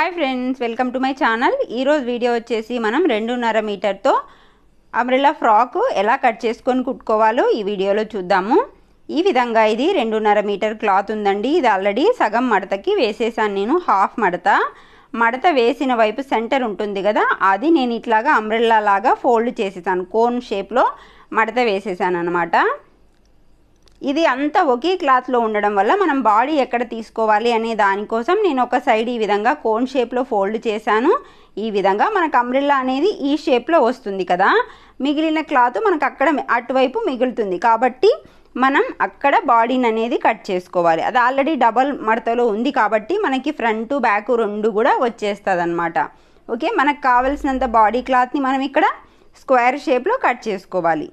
hi friends welcome to my channel ఈరోజు video వచ్చేసి మనం రెండున్నర మీటర్తో అమ్రిలా ఫ్రాక్ ఎలా కట్ చేసుకొని కుట్టుకోవాలో ఈ వీడియోలో చూద్దాము ఈ విధంగా ఇది రెండున్నర మీటర్ క్లాత్ ఉందండి ఇది ఆల్రెడీ సగం మడతకి వేసేసాను నేను హాఫ్ మడత మడత వేసిన వైపు సెంటర్ ఉంటుంది కదా అది నేను ఇట్లాగా అమ్రిల్లా లాగా ఫోల్డ్ చేసేసాను కోన్ షేప్లో మడత వేసేసాను అనమాట ఇది అంతా ఒకే క్లాత్లో ఉండడం వల్ల మనం బాడీ ఎక్కడ తీసుకోవాలి అనే దానికోసం నేను ఒక సైడ్ ఈ విధంగా కోన్ షేప్లో ఫోల్డ్ చేశాను ఈ విధంగా మనకు అమ్రిల్లా అనేది ఈ షేప్లో వస్తుంది కదా మిగిలిన క్లాత్ మనకు అక్కడ అటువైపు మిగులుతుంది కాబట్టి మనం అక్కడ బాడీని అనేది కట్ చేసుకోవాలి అది ఆల్రెడీ డబల్ మడతలో ఉంది కాబట్టి మనకి ఫ్రంట్ బ్యాక్ రెండు కూడా వచ్చేస్తుంది అనమాట ఓకే మనకు కావలసినంత బాడీ క్లాత్ని మనం ఇక్కడ స్క్వేర్ షేప్లో కట్ చేసుకోవాలి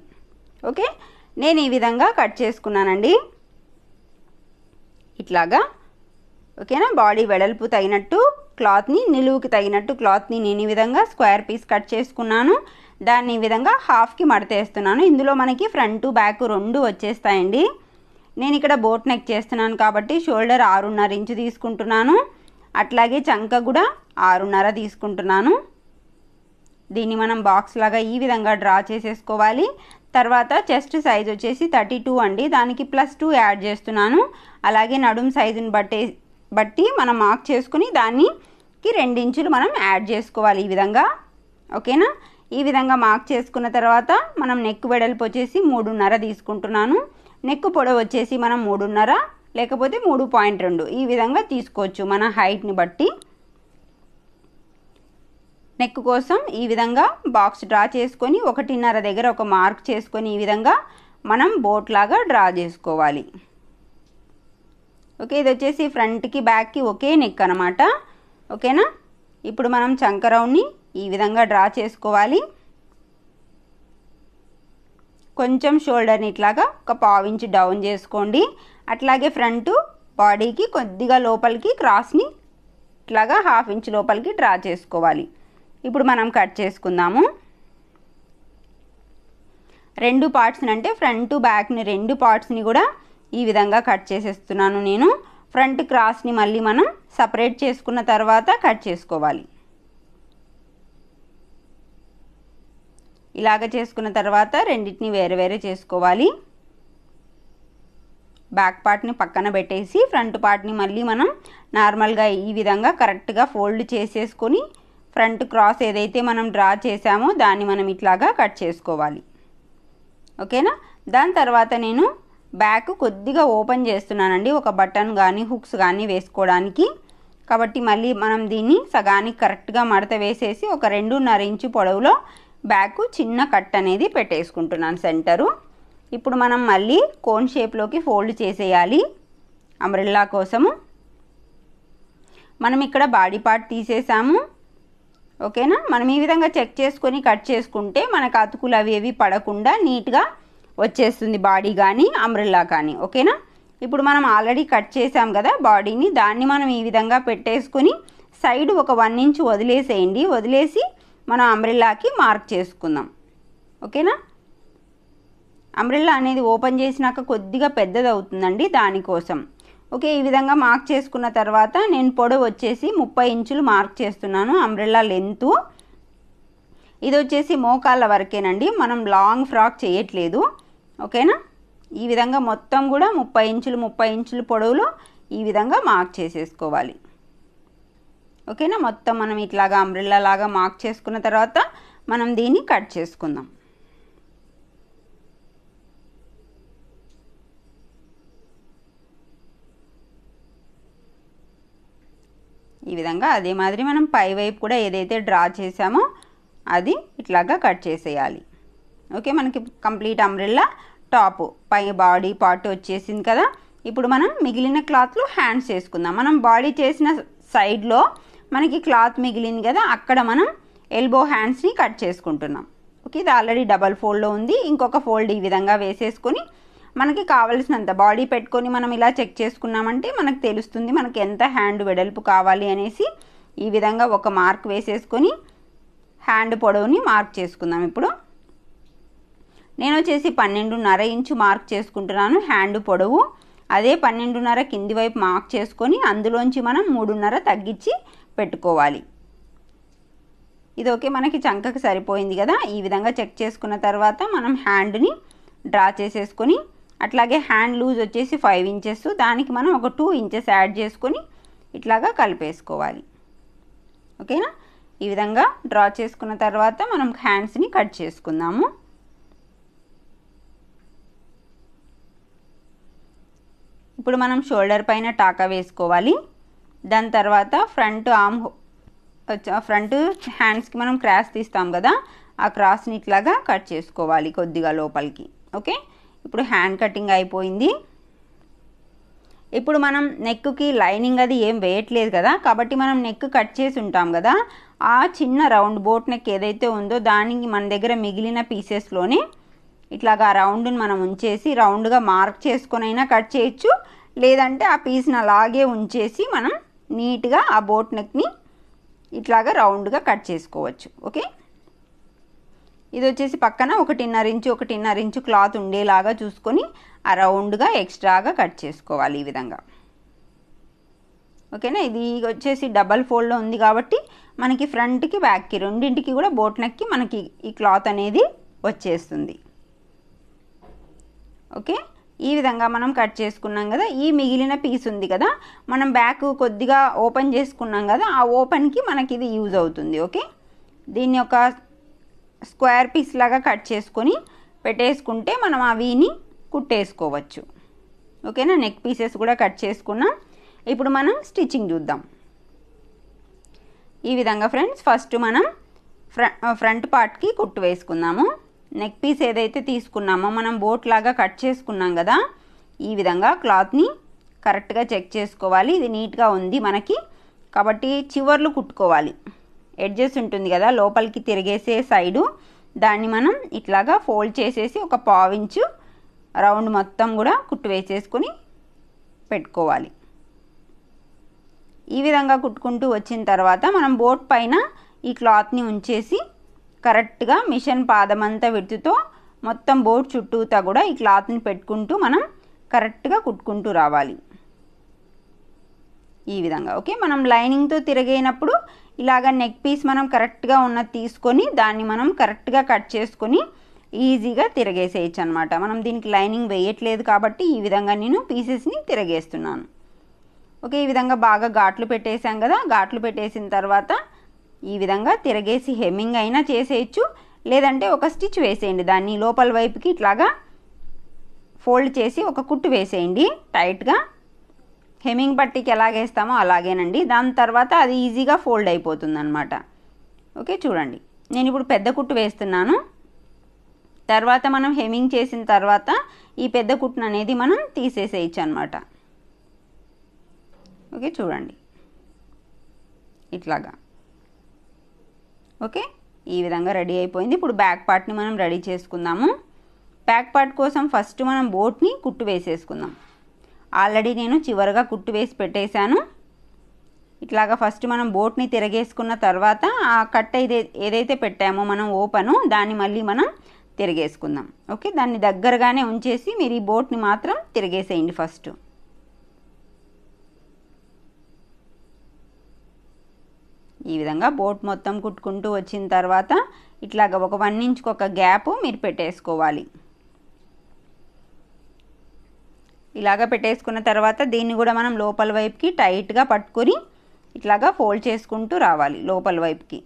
ఓకే నేను ఈ విధంగా కట్ చేసుకున్నానండి ఇట్లాగా ఓకేనా బాడీ వెడల్పు తగినట్టు క్లాత్ని నిలువుకి తగినట్టు క్లాత్ని నేను ఈ విధంగా స్క్వేర్ పీస్ కట్ చేసుకున్నాను దాన్ని ఈ విధంగా హాఫ్కి మడతేస్తున్నాను ఇందులో మనకి ఫ్రంట్ బ్యాక్ రెండు వచ్చేస్తాయండి నేను ఇక్కడ బోట్ నెక్ చేస్తున్నాను కాబట్టి షోల్డర్ ఆరున్నర ఇంచు తీసుకుంటున్నాను అట్లాగే చంక కూడా ఆరున్నర తీసుకుంటున్నాను దీన్ని మనం బాక్స్ లాగా ఈ విధంగా డ్రా చేసేసుకోవాలి తర్వాత చెస్ట్ సైజ్ వచ్చేసి థర్టీ టూ అండి దానికి ప్లస్ టూ యాడ్ చేస్తున్నాను అలాగే నడుం సైజుని బట్టే బట్టి మనం మార్క్ చేసుకుని దానికి రెండించులు మనం యాడ్ చేసుకోవాలి ఈ విధంగా ఓకేనా ఈ విధంగా మార్క్ చేసుకున్న తర్వాత మనం నెక్ వెడల్పు వచ్చేసి మూడున్నర తీసుకుంటున్నాను నెక్ పొడవు వచ్చేసి మనం మూడున్నర లేకపోతే మూడు పాయింట్ రెండు ఈ విధంగా తీసుకోవచ్చు మన హైట్ని బట్టి నెక్ కోసం ఈ విధంగా బాక్స్ డ్రా చేసుకొని ఒకటిన్నర దగ్గర ఒక మార్క్ చేసుకొని ఈ విధంగా మనం బోట్ లాగా డ్రా చేసుకోవాలి ఓకే ఇది వచ్చేసి ఫ్రంట్కి బ్యాక్కి ఒకే నెక్ అనమాట ఓకేనా ఇప్పుడు మనం చంకరౌండ్ని ఈ విధంగా డ్రా చేసుకోవాలి కొంచెం షోల్డర్ని ఇట్లాగా ఒక పావించ్ డౌన్ చేసుకోండి అట్లాగే ఫ్రంట్ బాడీకి కొద్దిగా లోపలికి క్రాస్ని ఇట్లాగా హాఫ్ ఇంచ్ లోపలికి డ్రా చేసుకోవాలి ఇప్పుడు మనం కట్ చేసుకుందాము రెండు పార్ట్స్ని అంటే ఫ్రంట్ బ్యాక్ని రెండు పార్ట్స్ని కూడా ఈ విధంగా కట్ చేసేస్తున్నాను నేను ఫ్రంట్ క్రాస్ని మళ్ళీ మనం సపరేట్ చేసుకున్న తర్వాత కట్ చేసుకోవాలి ఇలాగ చేసుకున్న తర్వాత రెండింటిని వేరే వేరే చేసుకోవాలి బ్యాక్ పార్ట్ని పక్కన పెట్టేసి ఫ్రంట్ పార్ట్ని మళ్ళీ మనం నార్మల్గా ఈ విధంగా కరెక్ట్గా ఫోల్డ్ చేసేసుకొని ఫ్రంట్ క్రాస్ ఏదైతే మనం డ్రా చేసామో దాన్ని మనం ఇట్లాగా కట్ చేసుకోవాలి ఓకేనా దాని తర్వాత నేను బ్యాక్ కొద్దిగా ఓపెన్ చేస్తున్నానండి ఒక బటన్ కానీ హుక్స్ కానీ వేసుకోవడానికి కాబట్టి మళ్ళీ మనం దీన్ని సగానికి కరెక్ట్గా మడత వేసేసి ఒక రెండున్నర ఇంచు పొడవులో బ్యాక్ చిన్న కట్ అనేది పెట్టేసుకుంటున్నాను సెంటరు ఇప్పుడు మనం మళ్ళీ కోన్ షేప్లోకి ఫోల్డ్ చేసేయాలి అంబ్రెల్లా కోసము మనం ఇక్కడ బాడీ పార్ట్ తీసేసాము ఓకేనా మనం ఈ విధంగా చెక్ చేసుకొని కట్ చేసుకుంటే మనకు అతుకులు అవి ఏవి పడకుండా నీట్గా వచ్చేస్తుంది బాడీ కానీ అంబ్రెల్లా కానీ ఓకేనా ఇప్పుడు మనం ఆల్రెడీ కట్ చేసాం కదా బాడీని దాన్ని మనం ఈ విధంగా పెట్టేసుకొని సైడ్ ఒక వన్ ఇంచ్ వదిలేసేయండి వదిలేసి మనం అంబ్రెల్లాకి మార్క్ చేసుకుందాం ఓకేనా అంబ్రెల్లా అనేది ఓపెన్ చేసినాక కొద్దిగా పెద్దది అవుతుందండి దానికోసం ఓకే ఈ విధంగా మార్క్ చేసుకున్న తర్వాత నేను పొడవు వచ్చేసి ముప్పై ఇంచులు మార్క్ చేస్తున్నాను అంబ్రెల్లా లెంతు ఇది వచ్చేసి మోకాళ్ళ వరకేనండి మనం లాంగ్ ఫ్రాక్ చేయట్లేదు ఓకేనా ఈ విధంగా మొత్తం కూడా ముప్పై ఇంచులు ముప్పై ఇంచులు పొడవులు ఈ విధంగా మార్క్ చేసేసుకోవాలి ఓకేనా మొత్తం మనం ఇట్లాగా అంబ్రెల్లా లాగా మార్క్ చేసుకున్న తర్వాత మనం దీన్ని కట్ చేసుకుందాం విధంగా అదే మాదిరి మనం పై వైపు కూడా ఏదైతే డ్రా చేసామో అది ఇట్లాగా కట్ చేసేయాలి ఓకే మనకి కంప్లీట్ అంబ్రెల్లా టాప్ పై బాడీ పార్ట్ వచ్చేసింది కదా ఇప్పుడు మనం మిగిలిన క్లాత్లు హ్యాండ్స్ చేసుకుందాం మనం బాడీ చేసిన సైడ్లో మనకి క్లాత్ మిగిలింది కదా అక్కడ మనం ఎల్బో హ్యాండ్స్ని కట్ చేసుకుంటున్నాం ఓకే ఇది ఆల్రెడీ డబల్ ఫోల్డ్లో ఉంది ఇంకొక ఫోల్డ్ ఈ విధంగా వేసేసుకొని మనకి కావలసినంత బాడీ పెట్టుకొని మనం ఇలా చెక్ చేసుకున్నామంటే మనకు తెలుస్తుంది మనకి ఎంత హ్యాండ్ వెడల్పు కావాలి అనేసి ఈ విధంగా ఒక మార్క్ వేసేసుకొని హ్యాండ్ పొడవుని మార్క్ చేసుకుందాం ఇప్పుడు నేను వచ్చేసి పన్నెండున్నర ఇంచు మార్క్ చేసుకుంటున్నాను హ్యాండ్ పొడవు అదే పన్నెండున్నర కింది వైపు మార్క్ చేసుకొని అందులోంచి మనం మూడున్నర తగ్గించి పెట్టుకోవాలి ఇది ఓకే మనకి చంకకు సరిపోయింది కదా ఈ విధంగా చెక్ చేసుకున్న తర్వాత మనం హ్యాండ్ని డ్రా చేసేసుకొని అట్లాగే హ్యాండ్ లూజ్ వచ్చేసి ఫైవ్ ఇంచెస్ దానికి మనం ఒక టూ ఇంచెస్ యాడ్ చేసుకొని ఇట్లాగా కలిపేసుకోవాలి ఓకేనా ఈ విధంగా డ్రా చేసుకున్న తర్వాత మనం హ్యాండ్స్ని కట్ చేసుకుందాము ఇప్పుడు మనం షోల్డర్ పైన టాకా వేసుకోవాలి దాని తర్వాత ఫ్రంట్ ఆమ్ ఫ్రంట్ హ్యాండ్స్కి మనం క్రాస్ తీస్తాం కదా ఆ క్రాస్ని ఇట్లాగా కట్ చేసుకోవాలి కొద్దిగా లోపలికి ఓకే ఇప్పుడు హ్యాండ్ కటింగ్ అయిపోయింది ఇప్పుడు మనం నెక్కి లైనింగ్ అది ఏం వేయట్లేదు కదా కాబట్టి మనం నెక్ కట్ చేసి ఉంటాం కదా ఆ చిన్న రౌండ్ బోట్ నెక్ ఏదైతే ఉందో దానికి మన దగ్గర మిగిలిన పీసెస్లోనే ఇట్లాగా రౌండ్ని మనం ఉంచేసి రౌండ్గా మార్క్ చేసుకొనైనా కట్ చేయొచ్చు లేదంటే ఆ పీస్ని అలాగే ఉంచేసి మనం నీట్గా ఆ బోట్ నెక్ని ఇట్లాగా రౌండ్గా కట్ చేసుకోవచ్చు ఓకే ఇది వచ్చేసి పక్కన ఒకటిన్నర ఇంచు ఒకటిన్నర ఇంచు క్లాత్ ఉండేలాగా చూసుకొని అరౌండ్గా ఎక్స్ట్రాగా కట్ చేసుకోవాలి ఈ విధంగా ఓకేనా ఇది వచ్చేసి డబల్ ఫోల్డ్లో ఉంది కాబట్టి మనకి ఫ్రంట్కి బ్యాక్కి రెండింటికి కూడా బోట్ నెక్కి మనకి ఈ క్లాత్ అనేది వచ్చేస్తుంది ఓకే ఈ విధంగా మనం కట్ చేసుకున్నాం కదా ఈ మిగిలిన పీస్ ఉంది కదా మనం బ్యాక్ కొద్దిగా ఓపెన్ చేసుకున్నాం కదా ఆ ఓపెన్కి మనకి ఇది యూజ్ అవుతుంది ఓకే దీని యొక్క స్క్వేర్ పీస్ లాగా కట్ చేసుకొని పెట్టేసుకుంటే మనం అవిని కుట్టేసుకోవచ్చు ఓకేనా నెక్ పీసెస్ కూడా కట్ చేసుకున్నాం ఇప్పుడు మనం స్టిచ్చింగ్ చూద్దాం ఈ విధంగా ఫ్రెండ్స్ ఫస్ట్ మనం ఫ్ర ఫ్రంట్ పార్ట్కి కుట్టు వేసుకుందాము నెక్ పీస్ ఏదైతే తీసుకున్నామో మనం బోట్ లాగా కట్ చేసుకున్నాం కదా ఈ విధంగా క్లాత్ని కరెక్ట్గా చెక్ చేసుకోవాలి ఇది నీట్గా ఉంది మనకి కాబట్టి చివర్లు కుట్టుకోవాలి ఎడ్జెస్ ఉంటుంది కదా లోపలికి తిరిగేసే సైడు దాన్ని మనం ఇట్లాగా ఫోల్డ్ చేసేసి ఒక పావించు రౌండ్ మొత్తం కూడా కుట్టు వేసేసుకొని పెట్టుకోవాలి ఈ విధంగా కుట్టుకుంటూ వచ్చిన తర్వాత మనం బోట్ పైన ఈ క్లాత్ని ఉంచేసి కరెక్ట్గా మిషన్ పాదమంతా విడుతుతో మొత్తం బోట్ చుట్టూతా కూడా ఈ క్లాత్ని పెట్టుకుంటూ మనం కరెక్ట్గా కుట్టుకుంటూ రావాలి ఈ విధంగా ఓకే మనం లైనింగ్తో తిరిగేనప్పుడు ఇలాగ నెక్ పీస్ మనం కరెక్ట్గా ఉన్నది తీసుకొని దాన్ని మనం కరెక్ట్గా కట్ చేసుకొని ఈజీగా తిరగేసేయచ్చు అనమాట మనం దీనికి లైనింగ్ వేయట్లేదు కాబట్టి ఈ విధంగా నేను పీసెస్ని తిరగేస్తున్నాను ఓకే ఈ విధంగా బాగా ఘాట్లు పెట్టేసాం కదా ఘాట్లు పెట్టేసిన తర్వాత ఈ విధంగా తిరగేసి హెమ్మింగ్ అయినా చేసేయచ్చు లేదంటే ఒక స్టిచ్ వేసేయండి దాన్ని లోపల వైపుకి ఇట్లాగా ఫోల్డ్ చేసి ఒక కుట్టు వేసేయండి టైట్గా హెమింగ్ పట్టికి ఎలాగేస్తామో అలాగేనండి దాని తర్వాత అది ఈజీగా ఫోల్డ్ అయిపోతుంది అనమాట ఓకే చూడండి నేను ఇప్పుడు పెద్ద కుట్టు వేస్తున్నాను తర్వాత మనం హెమింగ్ చేసిన తర్వాత ఈ పెద్ద కుట్టును అనేది మనం తీసేసేయచ్చు అనమాట ఓకే చూడండి ఇట్లాగా ఓకే ఈ విధంగా రెడీ అయిపోయింది ఇప్పుడు బ్యాక్ పార్ట్ని మనం రెడీ చేసుకుందాము బ్యాక్ పార్ట్ కోసం ఫస్ట్ మనం బోట్ని కుట్టు వేసేసుకుందాం ఆల్రెడీ నేను చివరగా కుట్టు వేసి పెట్టేశాను ఇట్లాగా ఫస్ట్ మనం బోట్ని తిరగేసుకున్న తర్వాత ఆ కట్ ఏదైతే పెట్టామో మనం ఓపెను దాన్ని మళ్ళీ మనం తిరిగేసుకుందాం ఓకే దాన్ని దగ్గరగానే ఉంచేసి మీరు ఈ బోట్ని మాత్రం తిరిగేసేయండి ఫస్ట్ ఈ విధంగా బోట్ మొత్తం కుట్టుకుంటూ వచ్చిన తర్వాత ఇట్లాగ ఒక వన్ ఇంచ్కి ఒక గ్యాప్ మీరు పెట్టేసుకోవాలి ఇలాగ పెట్టేసుకున్న తర్వాత దీన్ని కూడా మనం లోపల వైపుకి టైట్గా పట్టుకొని ఇట్లాగా ఫోల్డ్ చేసుకుంటూ రావాలి లోపల వైపుకి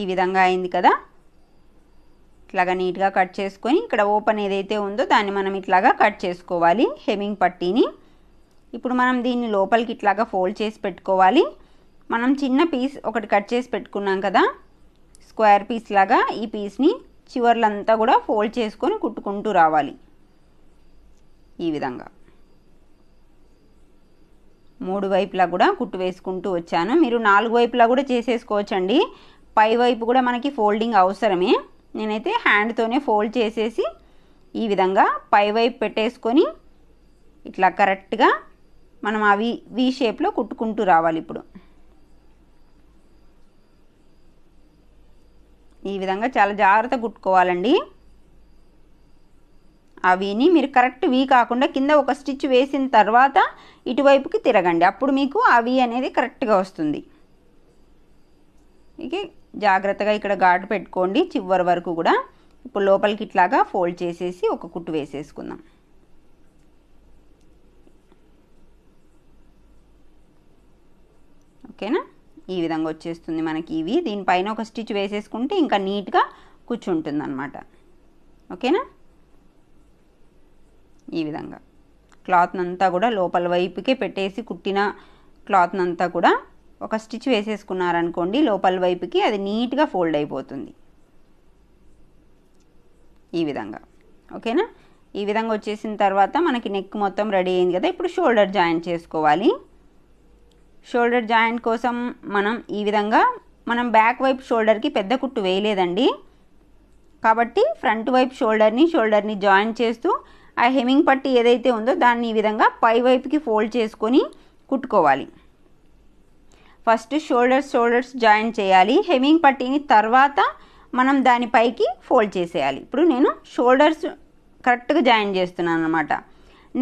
ఈ విధంగా అయింది కదా ఇట్లాగా నీట్గా కట్ చేసుకొని ఇక్కడ ఓపెన్ ఏదైతే ఉందో దాన్ని మనం ఇట్లాగా కట్ చేసుకోవాలి హెమింగ్ పట్టీని ఇప్పుడు మనం దీన్ని లోపలికి ఇట్లాగా ఫోల్డ్ చేసి పెట్టుకోవాలి మనం చిన్న పీస్ ఒకటి కట్ చేసి పెట్టుకున్నాం కదా స్క్వేర్ పీస్ లాగా ఈ పీస్ని చివర్లంతా కూడా ఫోల్డ్ చేసుకొని కుట్టుకుంటూ రావాలి ఈ విధంగా మూడు వైపులా కూడా కుట్టు వేసుకుంటూ వచ్చాను మీరు నాలుగు వైపులా కూడా చేసేసుకోవచ్చండి పై వైపు కూడా మనకి ఫోల్డింగ్ అవసరమే నేనైతే హ్యాండ్తోనే ఫోల్డ్ చేసేసి ఈ విధంగా పై వైపు పెట్టేసుకొని ఇట్లా కరెక్ట్గా మనం అవి వీ షేప్లో కుట్టుకుంటూ రావాలి ఇప్పుడు ఈ విధంగా చాలా జాగ్రత్తగా కుట్టుకోవాలండి అవిని మీరు కరెక్ట్ వీ కాకుండా కింద ఒక స్టిచ్ వేసిన తర్వాత ఇటువైపుకి తిరగండి అప్పుడు మీకు అవి అనేది కరెక్ట్గా వస్తుంది ఇక జాగ్రత్తగా ఇక్కడ ఘాటు పెట్టుకోండి చివరి వరకు కూడా ఇప్పుడు లోపలికి ఇట్లాగా ఫోల్డ్ చేసేసి ఒక కుట్టు వేసేసుకుందాం విధంగా వచ్చేస్తుంది మనకి ఇవి దీనిపైన ఒక స్టిచ్ వేసేసుకుంటే ఇంకా నీట్గా కూర్చుంటుంది అనమాట ఓకేనా ఈ విధంగా క్లాత్ అంతా కూడా లోపల వైపుకే పెట్టేసి కుట్టిన క్లాత్ అంతా కూడా ఒక స్టిచ్ వేసేసుకున్నారనుకోండి లోపల వైపుకి అది నీట్గా ఫోల్డ్ అయిపోతుంది ఈ విధంగా ఓకేనా ఈ విధంగా వచ్చేసిన తర్వాత మనకి నెక్ మొత్తం రెడీ అయింది కదా ఇప్పుడు షోల్డర్ జాయిన్ చేసుకోవాలి షోల్డర్ జాయింట్ కోసం మనం ఈ విధంగా మనం బ్యాక్ వైపు షోల్డర్కి పెద్ద కుట్టు వేయలేదండి కాబట్టి ఫ్రంట్ వైపు షోల్డర్ని షోల్డర్ని జాయిన్ చేస్తూ ఆ హెమింగ్ పట్టి ఏదైతే ఉందో దాన్ని ఈ విధంగా పై వైపుకి ఫోల్డ్ చేసుకొని కుట్టుకోవాలి ఫస్ట్ షోల్డర్స్ షోల్డర్స్ జాయిన్ చేయాలి హెమింగ్ పట్టీని తర్వాత మనం దానిపైకి ఫోల్డ్ చేసేయాలి ఇప్పుడు నేను షోల్డర్స్ కరెక్ట్గా జాయిన్ చేస్తున్నాను అనమాట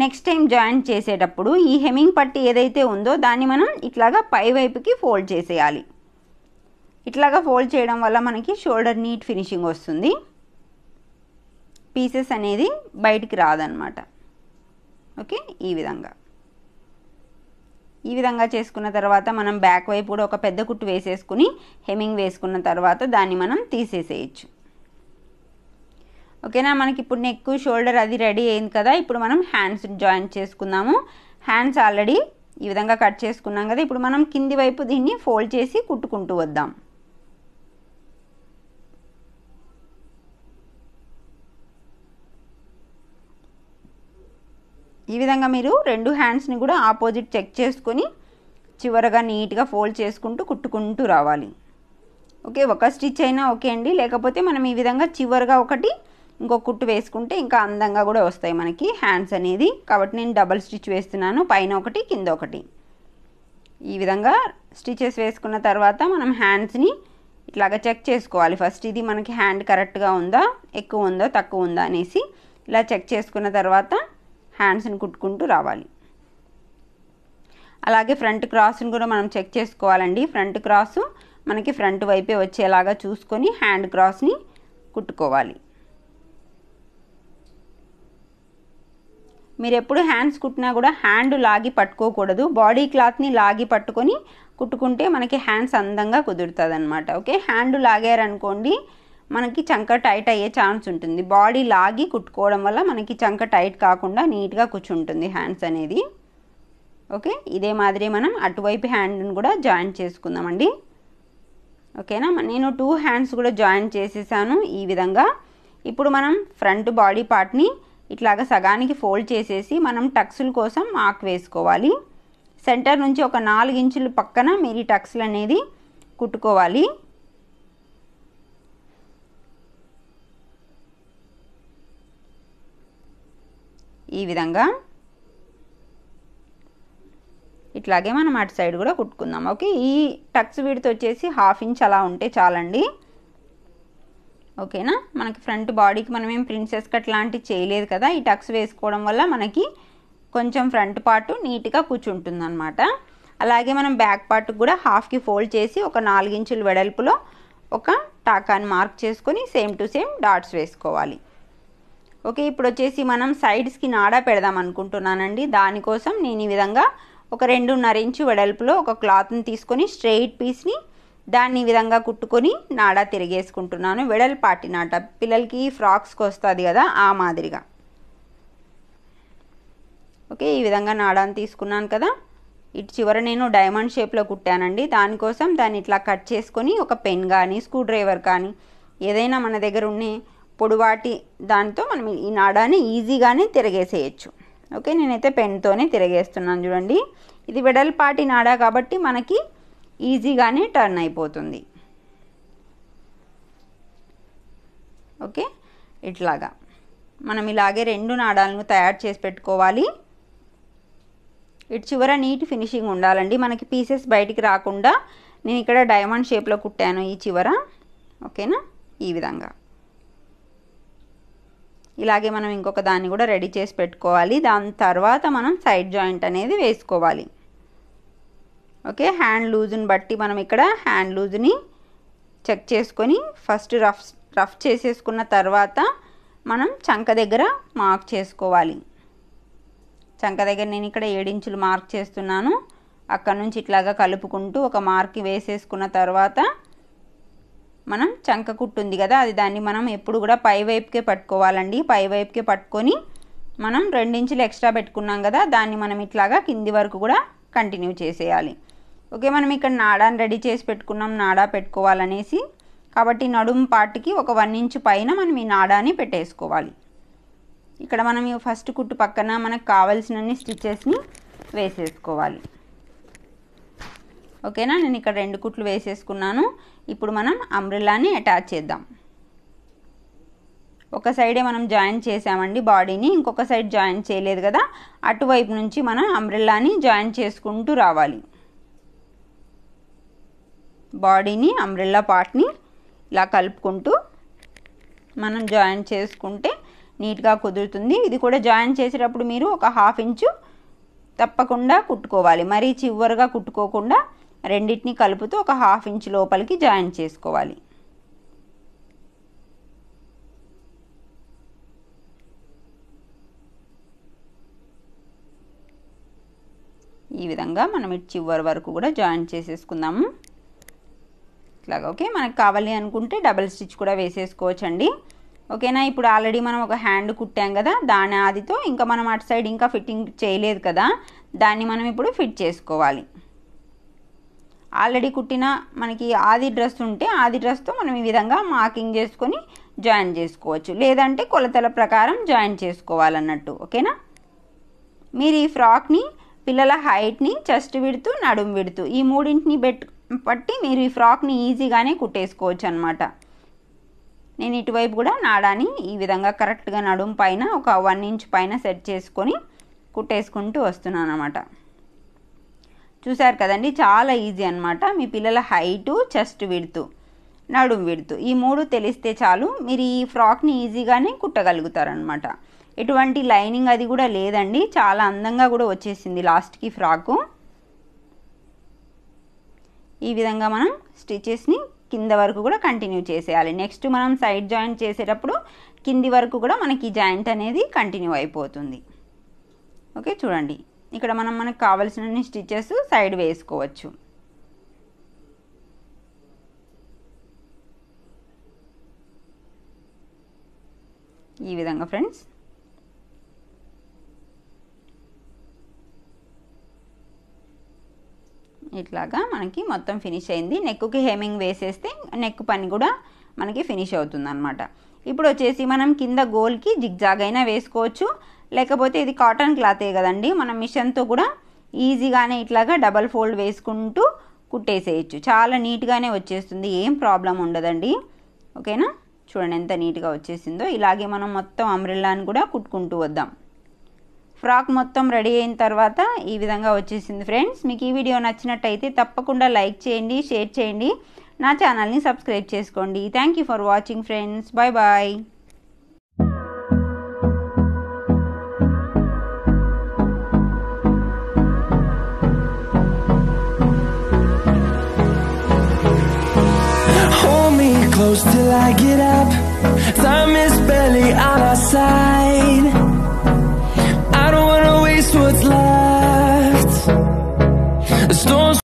నెక్స్ట్ టైం జాయిన్ చేసేటప్పుడు ఈ హెమింగ్ పట్టి ఏదైతే ఉందో దాన్ని మనం ఇట్లాగా పైవైపుకి ఫోల్డ్ చేసేయాలి ఇట్లాగా ఫోల్డ్ చేయడం వల్ల మనకి షోల్డర్ నీట్ ఫినిషింగ్ వస్తుంది పీసెస్ అనేది బయటికి రాదనమాట ఓకే ఈ విధంగా ఈ విధంగా చేసుకున్న తర్వాత మనం బ్యాక్ వైపు కూడా ఒక పెద్ద కుట్టు వేసేసుకుని హెమింగ్ వేసుకున్న తర్వాత దాన్ని మనం తీసేసేయచ్చు ఓకేనా మనకి ఇప్పుడు నెక్ షోల్డర్ అది రెడీ అయింది కదా ఇప్పుడు మనం హ్యాండ్స్ జాయిన్ చేసుకుందాము హ్యాండ్స్ ఆల్రెడీ ఈ విధంగా కట్ చేసుకున్నాం కదా ఇప్పుడు మనం కింది వైపు దీన్ని ఫోల్డ్ చేసి కుట్టుకుంటూ వద్దాం ఈ విధంగా మీరు రెండు హ్యాండ్స్ని కూడా ఆపోజిట్ చెక్ చేసుకొని చివరగా నీట్గా ఫోల్డ్ చేసుకుంటూ కుట్టుకుంటూ రావాలి ఓకే ఒక స్టిచ్ అయినా ఓకే అండి లేకపోతే మనం ఈ విధంగా చివరగా ఒకటి ఇంకో కుట్టు వేసుకుంటే ఇంకా అందంగా కూడా వస్తాయి మనకి హ్యాండ్స్ అనేది కాబట్టి నేను డబల్ స్టిచ్ వేస్తున్నాను పైన ఒకటి కింద ఒకటి ఈ విధంగా స్టిచెస్ వేసుకున్న తర్వాత మనం హ్యాండ్స్ని ఇట్లాగా చెక్ చేసుకోవాలి ఫస్ట్ ఇది మనకి హ్యాండ్ కరెక్ట్గా ఉందా ఎక్కువ ఉందా తక్కువ ఉందా అనేసి ఇలా చెక్ చేసుకున్న తర్వాత హ్యాండ్స్ని కుట్టుకుంటూ రావాలి అలాగే ఫ్రంట్ క్రాస్ని కూడా మనం చెక్ చేసుకోవాలండి ఫ్రంట్ క్రాసు మనకి ఫ్రంట్ వైపే వచ్చేలాగా చూసుకొని హ్యాండ్ క్రాస్ని కుట్టుకోవాలి మీరు ఎప్పుడు హ్యాండ్స్ కుట్టినా కూడా హ్యాండ్ లాగి పట్టుకోకూడదు బాడీ క్లాత్ని లాగి పట్టుకొని కుట్టుకుంటే మనకి హ్యాండ్స్ అందంగా కుదురుతుంది అనమాట ఓకే హ్యాండ్ లాగారనుకోండి మనకి చంక టైట్ అయ్యే ఛాన్స్ ఉంటుంది బాడీ లాగి కుట్టుకోవడం వల్ల మనకి చంక టైట్ కాకుండా నీట్గా కూర్చుంటుంది హ్యాండ్స్ అనేది ఓకే ఇదే మాదిరి మనం అటువైపు హ్యాండ్ని కూడా జాయిన్ చేసుకుందామండి ఓకేనా నేను టూ హ్యాండ్స్ కూడా జాయిన్ చేసేసాను ఈ విధంగా ఇప్పుడు మనం ఫ్రంట్ బాడీ పార్ట్ని ఇట్లాగ సగానికి ఫోల్డ్ చేసేసి మనం టక్స్ల కోసం ఆకు వేసుకోవాలి సెంటర్ నుంచి ఒక నాలుగు ఇంచులు పక్కన మీరు ఈ టక్స్లు అనేది కుట్టుకోవాలి ఈ విధంగా ఇట్లాగే మనం అటు సైడ్ కూడా కుట్టుకుందాం ఓకే ఈ టక్స్ వీడితో వచ్చేసి హాఫ్ ఇంచ్ అలా ఉంటే చాలండి ఓకేనా మనకి ఫ్రంట్ బాడీకి మనం ఏం ప్రిన్సెస్ కట్ లాంటివి చేయలేదు కదా ఈ టక్స్ వేసుకోవడం వల్ల మనకి కొంచెం ఫ్రంట్ పార్ట్ నీట్గా కూర్చుంటుంది అనమాట అలాగే మనం బ్యాక్ పార్ట్ కూడా హాఫ్కి ఫోల్డ్ చేసి ఒక నాలుగించుల వెడల్పులో ఒక టాకాని మార్క్ చేసుకొని సేమ్ టు సేమ్ డాట్స్ వేసుకోవాలి ఓకే ఇప్పుడు వచ్చేసి మనం సైడ్స్కి నాడా పెడదాం అనుకుంటున్నానండి దానికోసం నేను ఈ విధంగా ఒక రెండున్నర ఇంచు వెడల్పులో ఒక క్లాత్ని తీసుకొని స్ట్రెయిట్ పీస్ని దాన్ని ఈ విధంగా కుట్టుకొని నాడ తిరిగేసుకుంటున్నాను వెడల్పాటి నాట పిల్లలకి ఫ్రాక్స్కి వస్తుంది కదా ఆ మాదిరిగా ఓకే ఈ విధంగా నాడాన్ని తీసుకున్నాను కదా ఇటు చివర నేను డైమండ్ షేప్లో కుట్టానండి దానికోసం దాన్ని ఇట్లా కట్ చేసుకొని ఒక పెన్ కానీ స్క్రూ డ్రైవర్ కానీ ఏదైనా మన దగ్గర ఉండే పొడువాటి దాంతో మనం ఈ నాడాన్ని ఈజీగానే తిరగేసేయచ్చు ఓకే నేనైతే పెన్తోనే తిరగేస్తున్నాను చూడండి ఇది వెడల్పాటి నాడా కాబట్టి మనకి ఈజీగానే టర్న్ అయిపోతుంది ఓకే ఇట్లాగా మనం ఇలాగే రెండు నాడాలను తయారు చేసి పెట్టుకోవాలి ఇటు చివర నీట్ ఫినిషింగ్ ఉండాలండి మనకి పీసెస్ బయటికి రాకుండా నేను ఇక్కడ డైమండ్ షేప్లో కుట్టాను ఈ చివర ఓకేనా ఈ విధంగా ఇలాగే మనం ఇంకొక దాన్ని కూడా రెడీ చేసి పెట్టుకోవాలి దాని తర్వాత మనం సైడ్ జాయింట్ అనేది వేసుకోవాలి ఓకే హ్యాండ్ లూజ్ని బట్టి మనం ఇక్కడ హ్యాండ్ లూజ్ని చెక్ చేసుకొని ఫస్ట్ రఫ్ రఫ్ చేసేసుకున్న తర్వాత మనం చంక దగ్గర మార్క్ చేసుకోవాలి చంక దగ్గర నేను ఇక్కడ ఏడించులు మార్క్ చేస్తున్నాను అక్కడ నుంచి ఇట్లాగా కలుపుకుంటూ ఒక మార్క్ వేసేసుకున్న తర్వాత మనం చంక కుట్టుంది కదా అది దాన్ని మనం ఎప్పుడు కూడా పై వైపుకే పట్టుకోవాలండి పై వైపుకే పట్టుకొని మనం రెండించులు ఎక్స్ట్రా పెట్టుకున్నాం కదా దాన్ని మనం ఇట్లాగా కింది వరకు కూడా కంటిన్యూ చేసేయాలి ఓకే మనం ఇక్కడ నాడాన్ని రెడీ చేసి పెట్టుకున్నాం నాడా పెట్టుకోవాలనేసి కాబట్టి నడుము పార్ట్కి ఒక వన్ ఇంచ్ పైన మనం ఈ నాడాని పెట్టేసుకోవాలి ఇక్కడ మనం ఈ ఫస్ట్ కుట్టు పక్కన మనకు కావాల్సినన్ని స్టిచ్చెస్ని వేసేసుకోవాలి ఓకేనా నేను ఇక్కడ రెండు కుట్లు వేసేసుకున్నాను ఇప్పుడు మనం అమ్రిలాని అటాచ్ చేద్దాం ఒక సైడే మనం జాయిన్ చేసామండి బాడీని ఇంకొక సైడ్ జాయిన్ చేయలేదు కదా అటువైపు నుంచి మనం అంబ్రిల్లాని జాయిన్ చేసుకుంటూ రావాలి బాడీని అంబ్రెల్లా పార్ట్ని ఇలా కలుపుకుంటూ మనం జాయిన్ చేసుకుంటే నీట్గా కుదురుతుంది ఇది కూడా జాయిన్ చేసేటప్పుడు మీరు ఒక హాఫ్ ఇంచు తప్పకుండా కుట్టుకోవాలి మరీ చివరిగా కుట్టుకోకుండా రెండింటిని కలుపుతూ ఒక హాఫ్ ఇంచ్ లోపలికి జాయిన్ చేసుకోవాలి ఈ విధంగా మనం ఇటు చివరి వరకు కూడా జాయిన్ చేసేసుకుందాము లాగా ఓకే మనకు కావాలి అనుకుంటే డబల్ స్టిచ్ కూడా వేసేసుకోవచ్చండి ఓకేనా ఇప్పుడు ఆల్రెడీ మనం ఒక హ్యాండ్ కుట్టాం కదా దాని ఆదితో ఇంకా మనం అటు సైడ్ ఇంకా ఫిట్టింగ్ చేయలేదు కదా దాన్ని మనం ఇప్పుడు ఫిట్ చేసుకోవాలి ఆల్రెడీ కుట్టిన మనకి ఆది డ్రెస్ ఉంటే ఆది డ్రెస్తో మనం ఈ విధంగా మార్కింగ్ చేసుకొని జాయిన్ చేసుకోవచ్చు లేదంటే కొలతల ప్రకారం జాయిన్ చేసుకోవాలన్నట్టు ఓకేనా మీరు ఈ ఫ్రాక్ని పిల్లల హైట్ని చెస్ట్ విడుతూ నడుం విడుతూ ఈ మూడింటిని పెట్టు బట్టి మీరు ఈ ఫ్రాక్ని ఈజీగానే కుట్టేసుకోవచ్చు అనమాట నేను ఇటువైపు కూడా నాడాని ఈ విధంగా కరెక్ట్గా నడుము పైన ఒక వన్ ఇంచ్ పైన సెట్ చేసుకొని కుట్టేసుకుంటూ వస్తున్నాను అనమాట చూసారు కదండి చాలా ఈజీ అనమాట మీ పిల్లల హైటు చెస్ట్ విడుతు నడుము విడుతు ఈ మూడు తెలిస్తే చాలు మీరు ఈ ఫ్రాక్ని ఈజీగానే కుట్టగలుగుతారనమాట ఎటువంటి లైనింగ్ అది కూడా లేదండి చాలా అందంగా కూడా వచ్చేసింది లాస్ట్కి ఫ్రాకు ఈ విధంగా మనం స్టిచెస్ని కింద వరకు కూడా కంటిన్యూ చేసేయాలి నెక్స్ట్ మనం సైడ్ జాయింట్ చేసేటప్పుడు కింది వరకు కూడా మనకి జాయింట్ అనేది కంటిన్యూ అయిపోతుంది ఓకే చూడండి ఇక్కడ మనం మనకు కావలసిన స్టిచెస్ సైడ్ వేసుకోవచ్చు ఈ విధంగా ఫ్రెండ్స్ ఇట్లాగా మనకి మొత్తం ఫినిష్ అయింది నెక్కుకి హేమింగ్ వేసేస్తే నెక్ పని కూడా మనకి ఫినిష్ అవుతుంది అనమాట ఇప్పుడు వచ్చేసి మనం కింద గోల్కి జిగ్జాగ్ అయినా వేసుకోవచ్చు లేకపోతే ఇది కాటన్ క్లాతే కదండి మనం మిషన్తో కూడా ఈజీగానే ఇట్లాగా డబల్ ఫోల్డ్ వేసుకుంటూ కుట్టేసేయచ్చు చాలా నీట్గానే వచ్చేస్తుంది ఏం ప్రాబ్లం ఉండదండి ఓకేనా చూడండి ఎంత నీట్గా వచ్చేసిందో ఇలాగే మనం మొత్తం అంబ్రిల్లాని కూడా కుట్టుకుంటూ వద్దాం ఫ్రాక్ మొత్తం రెడీ అయిన తర్వాత ఈ విధంగా వచ్చేసింది ఫ్రెండ్స్ మీకు ఈ వీడియో నచ్చినట్టయితే తప్పకుండా లైక్ చేయండి షేర్ చేయండి నా ఛానల్ని సబ్స్క్రైబ్ చేసుకోండి thank you for watching friends bye bye what's left The storms